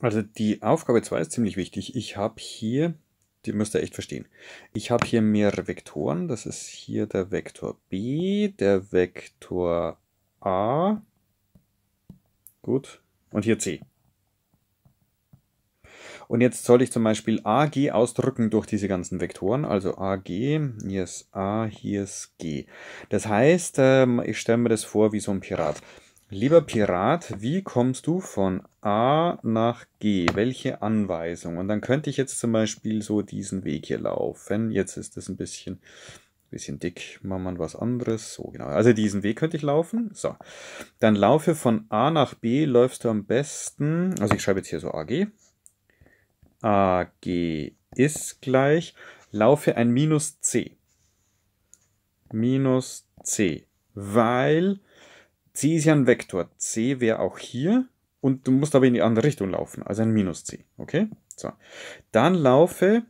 Also die Aufgabe 2 ist ziemlich wichtig. Ich habe hier, die müsst ihr echt verstehen, ich habe hier mehrere Vektoren. Das ist hier der Vektor b, der Vektor a, gut, und hier c. Und jetzt soll ich zum Beispiel AG ausdrücken durch diese ganzen Vektoren. Also AG, hier ist A, hier ist G. Das heißt, ähm, ich stelle mir das vor wie so ein Pirat. Lieber Pirat, wie kommst du von A nach G? Welche Anweisung? Und dann könnte ich jetzt zum Beispiel so diesen Weg hier laufen. Jetzt ist das ein bisschen, bisschen dick. Machen wir was anderes. So, genau. Also diesen Weg könnte ich laufen. So. Dann laufe von A nach B, läufst du am besten. Also ich schreibe jetzt hier so AG. AG ist gleich. Laufe ein minus C. Minus C. Weil C ist ja ein Vektor. C wäre auch hier und du musst aber in die andere Richtung laufen, also ein Minus C. Okay? So. Dann laufe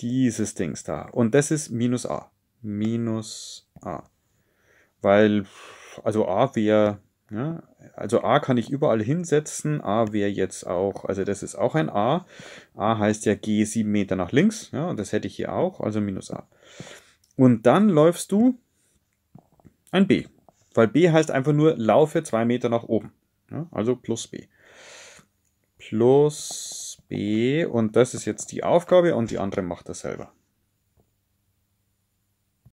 dieses Dings da. Und das ist minus A. Minus A. Weil, also A wäre, ja, ne, also A kann ich überall hinsetzen. A wäre jetzt auch, also das ist auch ein A. A heißt ja G 7 Meter nach links. Ja, und das hätte ich hier auch, also minus A. Und dann läufst du ein B weil B heißt einfach nur, laufe zwei Meter nach oben. Ja, also plus B. Plus B und das ist jetzt die Aufgabe und die andere macht das selber.